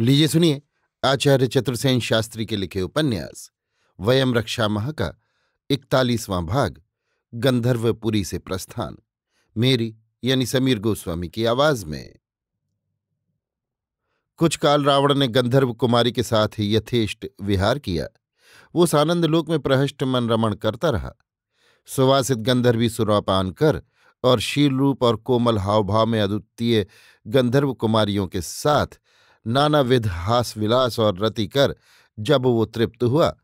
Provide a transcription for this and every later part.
लीजिए सुनिए आचार्य चतुर्सेन शास्त्री के लिखे उपन्यास वयम रक्षा मह का इकतालीसवां भाग गंधर्वपुरी से प्रस्थान मेरी यानी समीर गोस्वामी की आवाज में कुछ काल रावण ने गंधर्व कुमारी के साथ यथेष्ट विहार किया वो सानंद लोक में प्रहष्ट मन रमण करता रहा सुवासित गंधर्वी सुरापान कर और शील रूप और कोमल हावभाव में अद्वितीय गंधर्व कुमारियों के साथ नानाविध हास विलास और रति कर जब वो तृप्त हुआ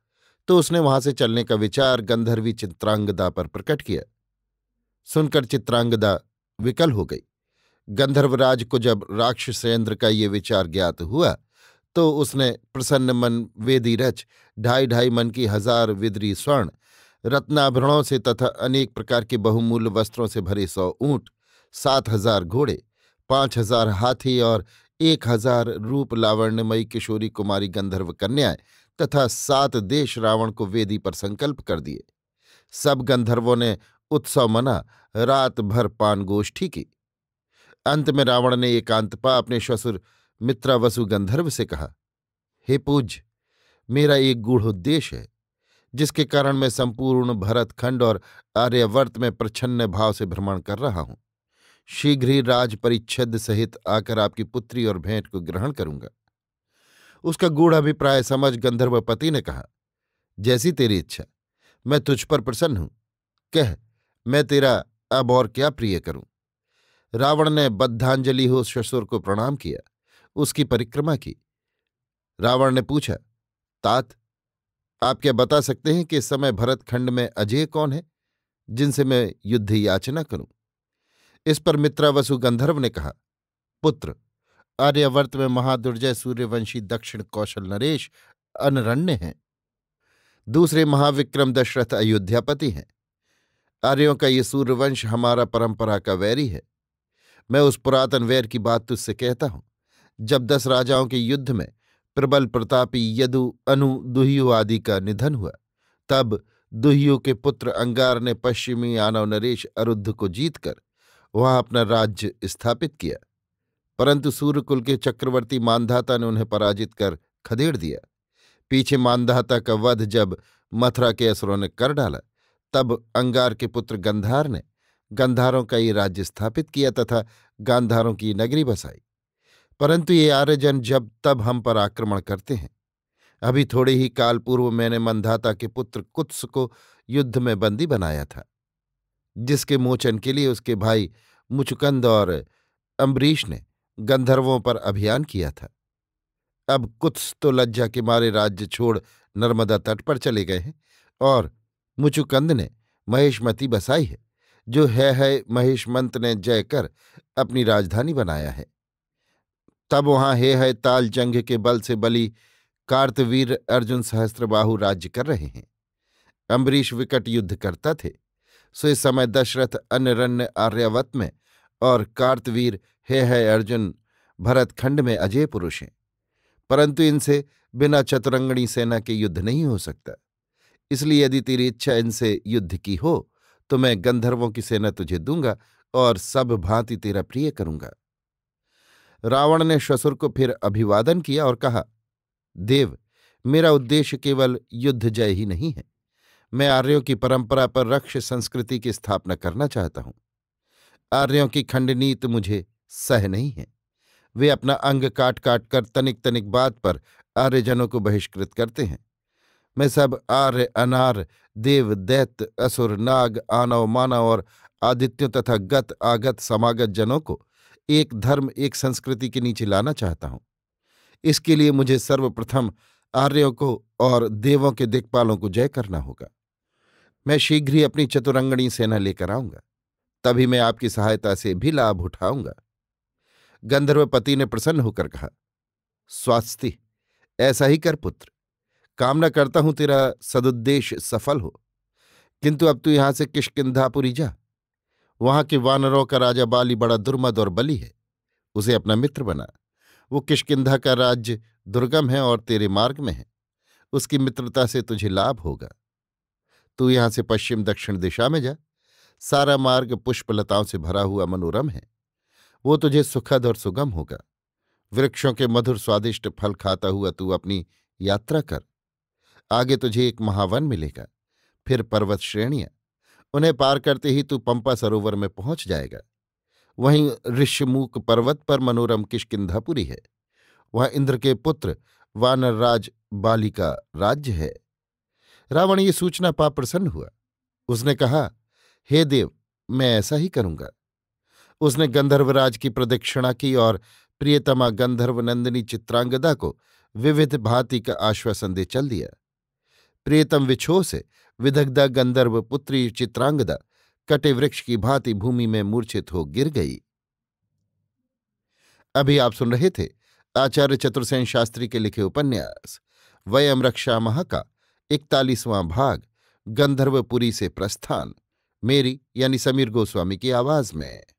तो उसने वहां से चलने का विचार गंधर्वी चित्रांगदा पर प्रकट किया सुनकर चित्रांगदा विकल हो गई गंधर्वराज को जब राक्षसेंद्र का ये विचार ज्ञात हुआ तो उसने प्रसन्न मन वेदी रच ढाई ढाई मन की हजार विद्री स्वर्ण रत्नाभरणों से तथा अनेक प्रकार के बहुमूल्य वस्त्रों से भरे सौ ऊंट सात हजार घोड़े पांच हजार हाथी और एक हजार रूप लावण्यमयी किशोरी कुमारी गंधर्व कन्याएं तथा सात देश रावण को वेदी पर संकल्प कर दिए सब गंधर्वों ने उत्सव मना रात भर पान गोष्ठी की अंत में रावण ने एकांतपा अपने श्वसुर मित्रावसु गंधर्व से कहा हे पूज मेरा एक गूढ़ उद्देश्य है जिसके कारण मैं संपूर्ण भरतखंड और आर्यवर्त में प्रछन्न भाव से भ्रमण कर रहा हूं शीघ्र ही राज परिच्छेद सहित आकर आपकी पुत्री और भेंट को ग्रहण करूंगा उसका गूढ़ अभिप्राय समझ गंधर्व पति ने कहा जैसी तेरी इच्छा मैं तुझ पर प्रसन्न हूं कह मैं तेरा अब और क्या प्रिय करूं रावण ने बद्धांजलि हो ससुर को प्रणाम किया उसकी परिक्रमा की रावण ने पूछा तात आप क्या बता सकते हैं कि इस समय भरतखंड में अजय कौन है जिनसे मैं युद्ध याचना करूं इस पर मित्रावसु गंधर्व ने कहा पुत्र आर्यवर्त में महादुर्जय सूर्यवंशी दक्षिण कौशल नरेश अनरण्य हैं दूसरे महाविक्रम दशरथ अयोध्यापति हैं आर्यों का ये सूर्यवंश हमारा परंपरा का वैरी है मैं उस पुरातन वैर की बात तुझसे कहता हूं जब दस राजाओं के युद्ध में प्रबल प्रतापी यदु अनु दुहियु आदि का निधन हुआ तब दुहियु के पुत्र अंगार ने पश्चिमी आनव नरेश अरुद्ध को जीतकर वहां अपना राज्य स्थापित किया परंतु सूर्यकुल के चक्रवर्ती मानधाता ने उन्हें पराजित कर खदेड़ दिया पीछे मानधाता का वध जब मथुरा के असुरों ने कर डाला तब अंगार के पुत्र गंधार ने गंधारों का ये राज्य स्थापित किया तथा गांधारों की नगरी बसाई परंतु ये आर्यजन जब तब हम पर आक्रमण करते हैं अभी थोड़े ही काल पूर्व मैंने मंधाता के पुत्र कुत्स को युद्ध में बंदी बनाया था जिसके मोचन के लिए उसके भाई मुचुकंद और अम्बरीश ने गंधर्वों पर अभियान किया था अब कुत्स तो लज्जा के मारे राज्य छोड़ नर्मदा तट पर चले गए हैं और मुचुकंद ने महेशमती बसाई है जो है है महेशमंत ने जय कर अपनी राजधानी बनाया है तब वहां हे है ताल जंग के बल से बली कार्तवीर अर्जुन सहस्त्रबाहु राज्य कर रहे हैं अम्बरीश विकट युद्ध करता थे सो इस समय दशरथ अन्नरण्य आर्यावत में और कार्तवीर हे है अर्जुन भरतखंड में अजय पुरुष हैं परंतु इनसे बिना चतुरंगणी सेना के युद्ध नहीं हो सकता इसलिए यदि तेरी इच्छा इनसे युद्ध की हो तो मैं गंधर्वों की सेना तुझे दूंगा और सब भांति तेरा प्रिय करूंगा रावण ने श्वसुर को फिर अभिवादन किया और कहा देव मेरा उद्देश्य केवल युद्ध जय ही नहीं है मैं आर्यों की परंपरा पर रक्ष संस्कृति की स्थापना करना चाहता हूं आर्यों की खंडनीत मुझे सह नहीं है वे अपना अंग काट काट कर तनिक तनिक बात पर आर्यजनों को बहिष्कृत करते हैं मैं सब आर्य अनार देव दैत्य असुर नाग आनव मानव और आदित्यों तथा गत आगत समागत जनों को एक धर्म एक संस्कृति के नीचे लाना चाहता हूं इसके लिए मुझे सर्वप्रथम आर्यों को और देवों के दिखपालों को जय करना होगा मैं शीघ्र ही अपनी चतुरंगणी सेना लेकर आऊंगा तभी मैं आपकी सहायता से भी लाभ उठाऊंगा गंधर्वपति ने प्रसन्न होकर कहा स्वास्थ्य ऐसा ही कर पुत्र कामना करता हूं तेरा सदुद्देश सफल हो किंतु अब तू यहां से किशकिंधापुरी जा वहां के वानरों का राजा बाली बड़ा दुर्मद और बली है उसे अपना मित्र बना वो किशकिंधा का राज्य दुर्गम है और तेरे मार्ग में है उसकी मित्रता से तुझे लाभ होगा तू यहां से पश्चिम दक्षिण दिशा में जा सारा मार्ग पुष्पलताओं से भरा हुआ मनोरम है वो तुझे सुखद और सुगम होगा वृक्षों के मधुर स्वादिष्ट फल खाता हुआ तू अपनी यात्रा कर आगे तुझे एक महावन मिलेगा फिर पर्वत श्रेणियां उन्हें पार करते ही तू पंपा सरोवर में पहुंच जाएगा वहीं ऋषिमूक पर्वत पर मनोरम किश्किधापुरी है वहां इंद्र के पुत्र वानरराज बालिका राज्य है रावण ये सूचना पा प्रसन्न हुआ उसने कहा हे देव मैं ऐसा ही करूंगा उसने गंधर्वराज की प्रदक्षिणा की और प्रियतमा गंधर्व नंदिनी चित्रांगदा को विविध भांति का आश्वासन दे चल दिया प्रियतम विछोह से विदग्धा गंधर्व पुत्री चित्रांगदा कटे वृक्ष की भांति भूमि में मूर्छित हो गिर गई अभी आप सुन रहे थे आचार्य चतुर्सेन शास्त्री के लिखे उपन्यास वयम रक्षा महा का इकतालीसवां भाग गंधर्वपुरी से प्रस्थान मेरी यानी समीर गोस्वामी की आवाज में